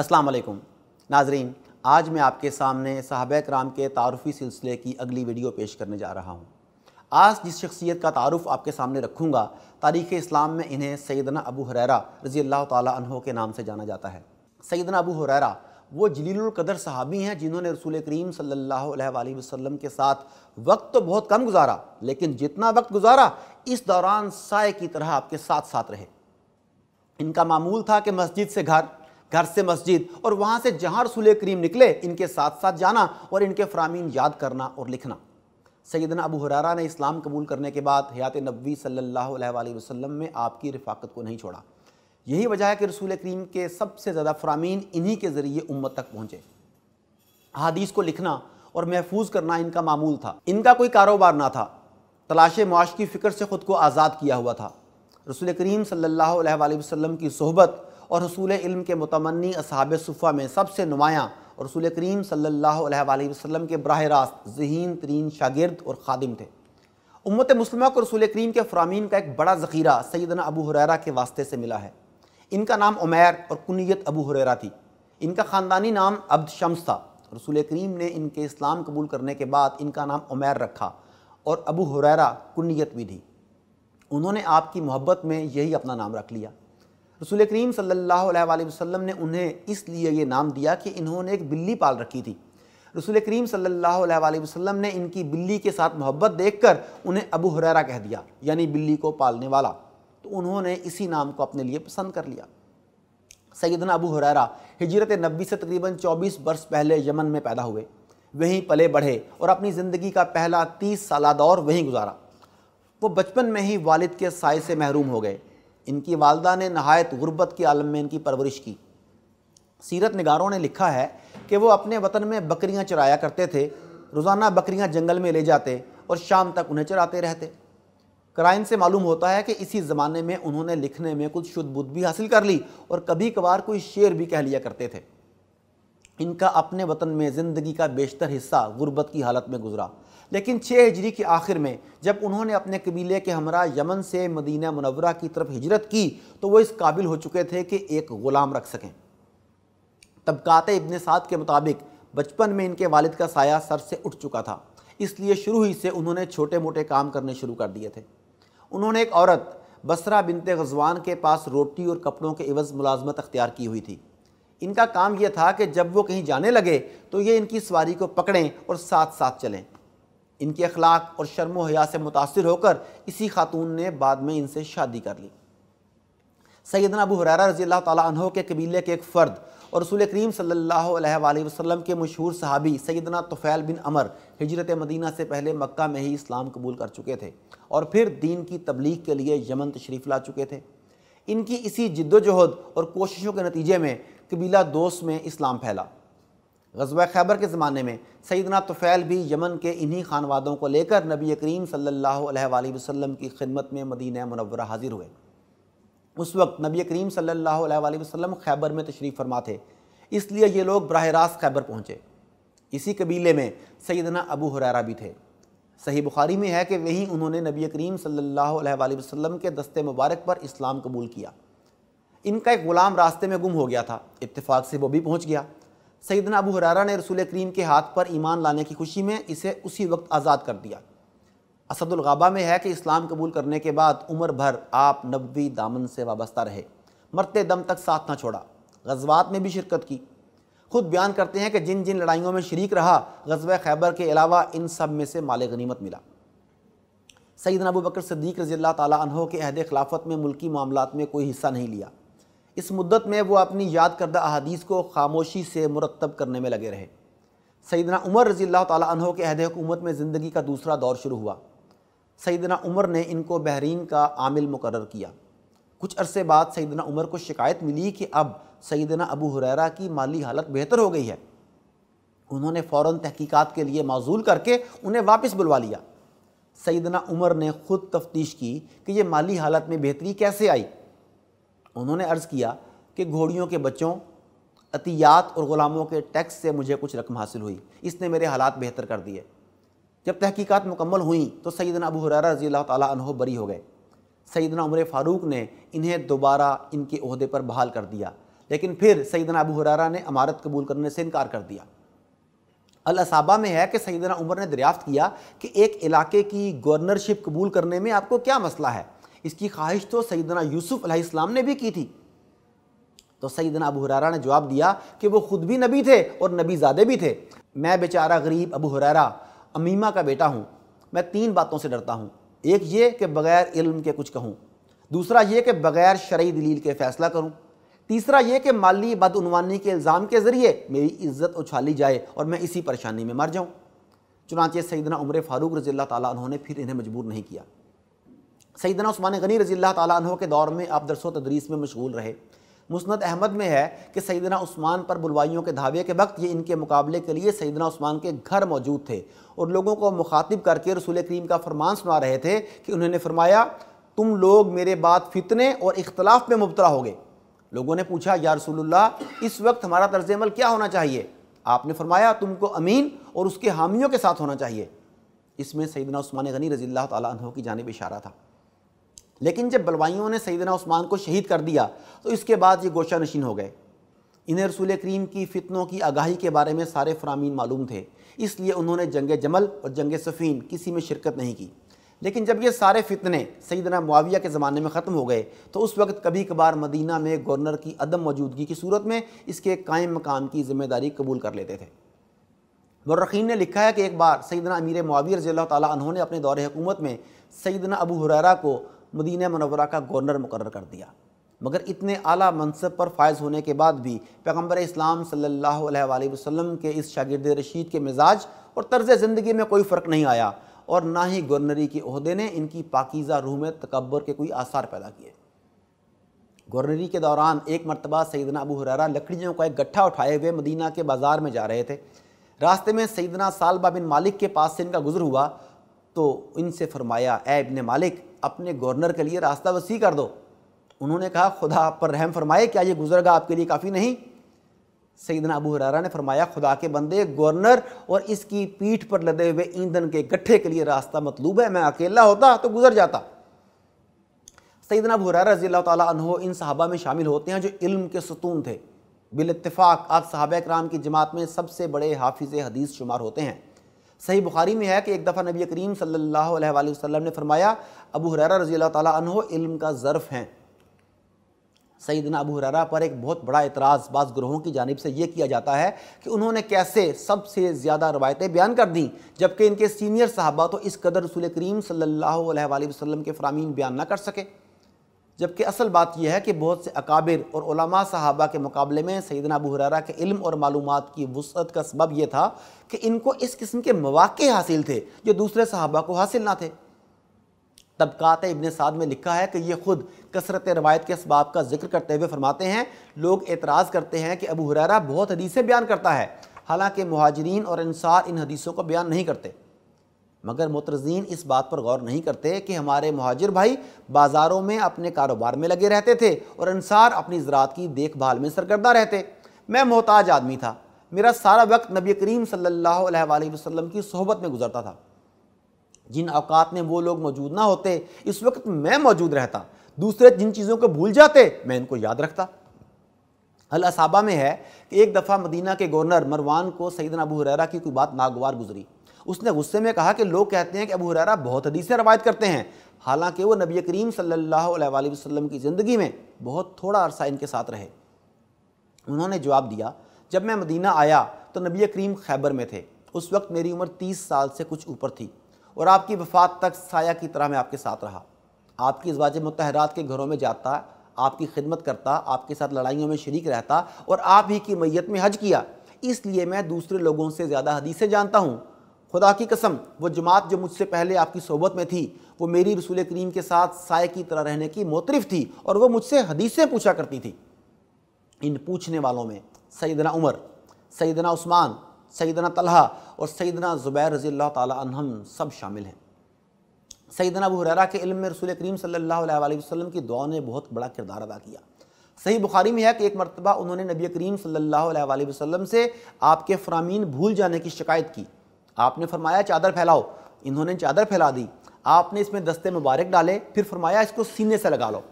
अस्सलाम वालेकुम नाजरीन आज मैं आपके सामने साहब कराम के तारफ़ी सिलसिले की अगली वीडियो पेश करने जा रहा हूँ आज जिस शख्सियत का तारफ़ आपके सामने रखूँगा तारीख़ इस्लाम में इन्हें सैदना अबू हरेरा रज़ी अल्लाह तहों के नाम से जाना जाता है सैदना अबू हरेरा वो जलीलकदर सहाबी हैं जिन्होंने रसूल करीम सल्लल्लाहु अलैहि वसल्लम के साथ वक्त तो बहुत कम गुजारा लेकिन जितना वक्त गुजारा इस दौरान साय की तरह आपके साथ साथ रहे इनका मामूल था कि मस्जिद से घर घर से मस्जिद और वहाँ से जहाँ रसूल करीम निकले इनके साथ साथ जाना और इनके फ़्रामीन याद करना और लिखना सैदना अबू हरारा ने इस्लाम कबूल करने के बाद हयात नबी सल्ला वसम में आपकी रफाकत को नहीं छोड़ा यही वजह है कि रसूल करीम के सबसे ज़्यादा फ्रामीन इन्हीं के ज़रिए उम्मत तक पहुँचे हादीस को लिखना और महफूज करना इनका मामूल था इनका कोई कारोबार ना था तलाश मुआश की फ़िक्र से ख़ुद को आज़ाद किया हुआ था रसूल करीम सल्ला वसलम की सोहबत और रसूल इल्म के मतमनी असहाब सुफ़ा में सबसे नुमायाँ और रसूल करीम सल्ला वसम के बरह रास्त जहन तरीन शागिर्द और ख़ादिम थे उम्मत मुस्लिम को रसूल करीम के फ़राम का एक बड़ा ज़ख़ीरा सैदना अबू हुररा के वास्ते से मिला है इनका नाम उमैर और कुनीत अबू हुररा थी इनका ख़ानदानी नाम अब्द शम्स था रसूल करीम ने इनके इस्लाम कबूल करने के बाद इनका नाम उमैर रखा और अबू हुररा कुनीत भी थी उन्होंने आपकी मोहब्बत में यही अपना नाम रख लिया रसूल करीम सल्ला वसम ने उन्हें इसलिए ये नाम दिया कि इन्होंने एक बिल्ली पाल रखी थी रसूल करीम सल्ला वसम ने इनकी बिल्ली के साथ मोहब्बत कर उन्हें अबू हुररा कह दिया यानी बिल्ली को पालने वाला तो उन्होंने इसी नाम को अपने लिए पसंद कर लिया सैदना अबू हुररा हिजरत नब्बी से तकरीबन 24 वर्ष पहले यमन में पैदा हुए वहीं पले बढ़े और अपनी ज़िंदगी का पहला तीस साल दौर वहीं गुजारा वो बचपन में ही वालिद के साय से महरूम हो गए इनकी वालदा ने नहायत गुरबत के आलम में इनकी परवरिश की सीरत नगारों ने लिखा है कि वो अपने वतन में बकरियां चराया करते थे रोज़ाना बकरियां जंगल में ले जाते और शाम तक उन्हें चराते रहते क्राइन से मालूम होता है कि इसी ज़माने में उन्होंने लिखने में कुछ शुद्ध बुद्ध भी हासिल कर ली और कभी कभार कोई शेर भी कह लिया करते थे इनका अपने वतन में ज़िंदगी का बेशतर हिस्सा गुरबत की हालत में गुजरा लेकिन छः हिजरी के आखिर में जब उन्होंने अपने कबीले के हमरा यमन से मदीना मुनवरा की तरफ हिजरत की तो वो इस काबिल हो चुके थे कि एक ग़ुलाम रख सकें तबकात इबन साद के मुताबिक बचपन में इनके वालिद का साया सर से उठ चुका था इसलिए शुरू ही से उन्होंने छोटे मोटे काम करने शुरू कर दिए थे उन्होंने एक औरत बसरा बिनते गजवान के पास रोटी और कपड़ों के इवज़ मुलाजमत अख्तियार की हुई थी इनका काम यह था कि जब वो कहीं जाने लगे तो ये इनकी सवारी को पकड़ें और साथ साथ चलें इनके अखलाक और शर्म हया से मुतासर होकर इसी खातून ने बाद में इनसे शादी कर ली सैदना अबू हरारा रजी अल्लाह तहों के कबीले के एक फ़र्द और रसूल करीम सल्ला वसलम के मशहूर सहाबी सैदना तुफ़ैल बिन अमर हिजरत मदीना से पहले मक्का में ही इस्लाम कबूल कर चुके थे और फिर दीन की तबलीग के लिए यमन तशरीफ़ ला चुके थे इनकी इसी जद्दोजहद और कोशिशों के नतीजे में कबीला दोस्त में इस्लाम फैला गजब खैबर के ज़माने में सैदना तोफ़ैल भी यमन के इन्हीं खानवादों को लेकर नबी करीम सल्ला वसम की खिदमत में मदीना मनवरा हाजिर हुए उस वक्त नबी करीम सल्ला वसम खैबर में तशरीफ़ फरमा थे इसलिए ये लोग बरह रास्त खैबर पहुँचे इसी कबीले में सैदना अबू हुररा भी थे सही बुखारी में है कि वहीं उन्होंने नबी करीम सल्ला वसम के दस्ते मुबारक पर इस्लाम कबूल किया इनका एक ग़ुलाम रास्ते में गुम हो गया था इतफाक़ से वो भी पहुँच गया सैदना अबू हरारा ने रसूल करीम के हाथ पर ईमान लाने की खुशी में इसे उसी वक्त आज़ाद कर दिया असदुलगाबा में है कि इस्लाम कबूल करने के बाद उम्र भर आप नबी दामन से वाबस्ता रहे मरते दम तक साथ ना छोड़ा गजबात में भी शिरकत की खुद बयान करते हैं कि जिन जिन लड़ाइयों में शरीक रहा गजब खैबर के अलावा इन सब में से माल गनीमत मिला सईद अबू बकर सदीक रजील्ला तह के अहद खिलाफत में मुल्की मामला में कोई हिस्सा नहीं लिया इस मुद्दत में वो अपनी याद करदा अहदीस को खामोशी से मुरतब करने में लगे रहे सईदना उमर रज़ी तहों के अहद हुकूमत में ज़िंदगी का दूसरा दौर शुरू हुआ सईदना उमर ने इनको बहरीन का आमिल मुकर किया कुछ अरसे बाद सईदना उमर को शिकायत मिली कि अब सईदना अबू हुररा की माली हालत बेहतर हो गई है उन्होंने फ़ौर तहकीकात के लिए माजूल करके उन्हें वापस बुलवा लिया सईदना उमर ने ख़ुद तफ्तीश की कि यह माली हालत में बेहतरी कैसे आई उन्होंने अर्ज़ किया कि घोड़ियों के बच्चों अतियात और ग़ुलामों के टैक्स से मुझे कुछ रकम हासिल हुई इसने मेरे हालात बेहतर कर दिए जब तहकीकात मुकम्मल हुई तो सैदना अबू हुररा रजी अल्लाह तह बरी हो गए सैदना उमर फ़ारूक ने इन्हें दोबारा इनके अहदे पर बहाल कर दिया लेकिन फिर सैदना अबू हुरारा ने अमारत कबूल करने से इनकार कर दिया अलसाबा में है कि सैदना उमर ने दरियाफ़्त किया कि एक इलाके की गवर्नरशिप कबूल करने में आपको क्या मसला है इसकी ख्वाहिश तो सईदना यूसुफ़ अलैहिस्सलाम ने भी की थी तो सईदना अबू हुरारा ने जवाब दिया कि वो ख़ुद भी नबी थे और नबी ज़ादे भी थे मैं बेचारा गरीब अबू हुरारा अमीमा का बेटा हूँ मैं तीन बातों से डरता हूँ एक ये कि बग़ैर इल्म के कुछ कहूँ दूसरा ये कि बग़ैर शर्य दलील के फ़ैसला करूँ तीसरा ये कि माली बदनवानी के इल्ज़ाम के ज़रिए मेरी इज़्ज़त उछाली जाए और मैं इसी परेशानी में मर जाऊँ चुनाचे सईदना उम्र फ़ारूक रज़ी अल्लाह ताली उन्होंने फिर इन्हें मजबूर नहीं किया सईदना उस्मान गनी रजी अल्लाह तह के दौर में आप दरसो तदरीस में मशगूल रहे मुस्त अहमद में है कि सईदना उस्मान पर बुलवाइयों के धावे के वक्त ये इनके मुकाबले के लिए सईदना उस्मान के घर मौजूद थे और लोगों को मुखातिब करके रसूल करीम का फरमान सुना रहे थे कि उन्होंने फरमाया तुम लोग मेरे बाद फितने और इख्तलाफ में मुबतला होगे लोगों ने पूछा या रसूलुल्लाह इस वक्त हमारा तर्ज अमल क्या होना चाहिए आपने फरमाया तुमको अमीन और उसके हामियों के साथ होना चाहिए इसमें सईदना उस्मान गनी रजील्ला तहों की जानब इशारा था लेकिन जब बलवाइयों ने सईदना उस्मान को शहीद कर दिया तो इसके बाद ये गोशा नशीन हो गए इन्हें रसूल करीम की फ़ितनों की आगाही के बारे में सारे फरामीन मालूम थे इसलिए उन्होंने जंग जमल और जंग सफ़ीन किसी में शिरकत नहीं की लेकिन जब ये सारे फितने सईदना मुआविया के ज़माने में ख़त्म हो गए तो उस वक्त कभी कभार मदीना में गवर्नर की अदम मौजूदगी की सूरत में इसके कायम मकाम की ज़िम्मेदारी कबूल कर लेते थे मर्रखीन ने लिखा है कि एक बार सईदना अमीर मुआविया रजी अल्लाह ने अपने दौरे हुकूमत में सईदना अबू हुरारा को मदीना मनवरा का गवर्नर मुकर कर दिया मगर इतने आला मनसब पर फायज़ होने के बाद भी पैगम्बर इस्लाम सल्ला वसम के इस शागिर्द रशीद के मिजाज और तर्ज़ ज़िंदगी में कोई फ़र्क नहीं आया और ना ही गवर्नरी के अहदे ने इनकी पाकिज़ा रूह में तकबर के कोई आसार पैदा किए गवर्नरी के दौरान एक मरतबा सईदना अबू हरारा लकड़ियों का एक गट्ठा उठाए हुए मदीना के बाज़ार में जा रहे थे रास्ते में सईदना सालबा बिन मालिक के पास से इनका गुजर हुआ तो इनसे फरमाया ए इबन मालिक अपने गवर्नर के लिए रास्ता वसी कर दो उन्होंने कहा खुदा आप पर रहम फरमाए क्या ये गुजरगा आपके लिए काफ़ी नहीं सईदना अबू हरारा ने फरमाया खुदा के बंदे गवर्नर और इसकी पीठ पर लदे हुए ईंधन के गट्ठे के लिए रास्ता मतलूब है मैं अकेला होता तो गुजर जाता सईदना अबू हरारा रजी तहो इन साहबा में शामिल होते हैं जो इल्म के सतून थे बिलतफ़ाक़ आप सहाबा कराम की जमात में सबसे बड़े हाफिज़ हदीस शुमार होते हैं सही बुखारी में है कि एक दफ़ा नबी करीम सल्ला वसलम ने फरमाया अबू हर रजी अल्लाह तहो इल्म का ज़र्फ़ हैं दिन अबू हुररा पर एक बहुत बड़ा एतराज़ बाज़ ग्रोहों की जानब से ये किया जाता है कि उन्होंने कैसे सबसे ज़्यादा रवायतें बयान कर दी जबकि इनके सीनियर साहबा तो इस कदर रसूल करीम सल्ला वसलम के फ़रामीन बयान ना कर सके जबकि असल बात यह है कि बहुत से अकाबिर और उलमा साहबा के मुकाबले में सैदना अबू हुरारा के इल्म और मालूम की वसत का सबब यह था कि इनको इस किस्म के मौाक़े हासिल थे जो दूसरे साहबा को हासिल ना थे तबक़ात इबन साद में लिखा है कि ये ख़ुद कसरत रवायत के इसबाब का जिक्र करते हुए फरमाते हैं लोग एतराज़ करते हैं कि अबू हुरारा बहुत हदीसें बयान करता है हालांकि महाजरीन और अनसार इन हदीसों को बयान नहीं करते मगर मुतरजीन इस बात पर गौर नहीं करते कि हमारे महाजिर भाई बाज़ारों में अपने कारोबार में लगे रहते थे और अनसार अपनी ज़रात की देखभाल में सरगर्दा रहते मैं मोहताज आदमी था मेरा सारा वक्त नबी करीम सल्लल्लाहु अलैहि वसल्लम की सोहबत में गुजरता था जिन अवकात में वो लोग मौजूद ना होते इस वक्त मैं मौजूद रहता दूसरे जिन चीज़ों को भूल जाते मैं इनको याद रखता अल असाबा में है कि एक दफ़ा मदीना के गवर्नर मरवान को सईद अबू हुरैरा की कोई बात नागवार गुजरी उसने गुस्से में कहा कि लोग कहते हैं कि अबू हुररा बहुत हदीसें रवायत करते हैं हालांकि वो नबी करीम सल्लल्लाहु अलैहि वसल्लम की ज़िंदगी में बहुत थोड़ा अरसा इनके साथ रहे उन्होंने जवाब दिया जब मैं मदीना आया तो नबी करीम खैबर में थे उस वक्त मेरी उम्र तीस साल से कुछ ऊपर थी और आपकी वफात तक साया की तरह मैं आपके साथ रहा आपकी अजवाज मतहरात के घरों में जाता आपकी खिदमत करता आपके साथ लड़ाइयों में शरीक रहता और आप ही की मैयत में हज किया इसलिए मैं दूसरे लोगों से ज़्यादा हदीसें जानता हूँ खुदा की कसम वो जमात जो मुझसे पहले आपकी सोबत में थी वो मेरी रसूल करीम के साथ साय की तरह रहने की मोतरफ थी और वो मुझसे हदीसें पूछा करती थी इन पूछने वालों में सईदना उमर सईदना उस्मान सईदना तलहा और सईदना ज़ुबैर रज़ी तहम सब शामिल हैं सईदना अबू के इल्म में रसूल करीम सल्ला वसलम की दुआ ने बहुत बड़ा किरदार अदा किया सही बुखारी में है कि एक मरतबा उन्होंने नबी करीम सल्ला वसलम से आपके फ़रामीन भूल जाने की शिकायत की आपने फरमाया चादर फैलाओ इन्होंने चादर फैला दी आपने इसमें दस्ते मुबारक डाले फिर फरमाया इसको सीने से लगा लो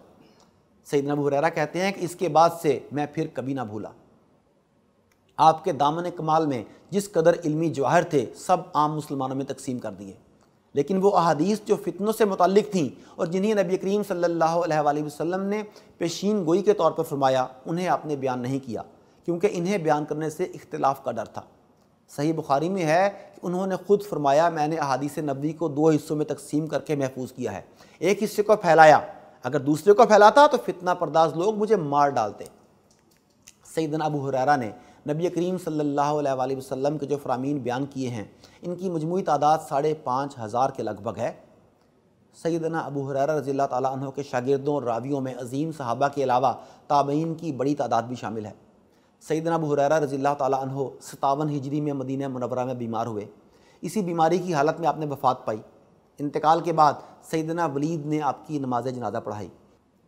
सईद नबू हुररा कहते हैं कि इसके बाद से मैं फिर कभी ना भूला आपके दामन कमाल में जिस कदर इल्मी जवाहर थे सब आम मुसलमानों में तकसीम कर दिए लेकिन वो अहादीस जो फितनों से मुतल थीं और जिन्हें नबी करीम सल्लल्लाहु अलैहि वसल्लम ने पेशीन गोई के तौर पर फरमाया उन्हें आपने बयान नहीं किया क्योंकि इन्हें बयान करने से इख्तलाफ का डर था सही बुखारी में है कि उन्होंने खुद फरमाया मैंने अहादीस नबी को दो हिस्सों में तकसीम करके महफूज किया है एक हिस्से को फैलाया अगर दूसरे को फैलाता तो फितना परदाज लोग मुझे मार डालते सईदन अबू हुरारा ने नबी करीम सल्लल्लाहु अलैहि वसल्लम के जो फ़रामीन बयान किए हैं इनकी मजमू तादाद साढ़े पाँच हज़ार के लगभग है सैदना अबू हुररा रजी तहों के शागिदों और रावियों में अजीम सहाबा के अलावा ताबीन की बड़ी तादाद भी शामिल है सईदना अबू हुररा रजील्ला तहो सतावन हिजरी में मदीना मनवरा में बीमार हुए इसी बीमारी की हालत में आपने वफात पाई इंतकाल के बाद सईदना वलीद ने आपकी नमाज जनाजा पढ़ाई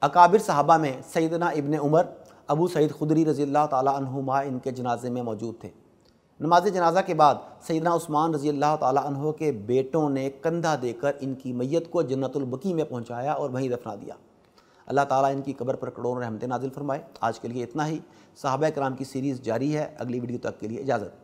अकाबिर साहबा में सईदना इबन उमर अबू सईद खुदरी रजील्ला तुमा इनके जनाजे में मौजूद थे नमाज जनाजा के बाद सैदना उस्मान रजी अल्लाह तहों के बेटों ने कंधा देकर इनकी मैयत को जन्नतुलबकी में पहुँचाया और वहीं दफना दिया अल्लाह ताला इनकी कब्र पर करोड़ों रहमतें नाजिल फरमाए आज के लिए इतना ही साहब कराम की सीरीज़ जारी है अगली वीडियो तक के लिए इजाज़त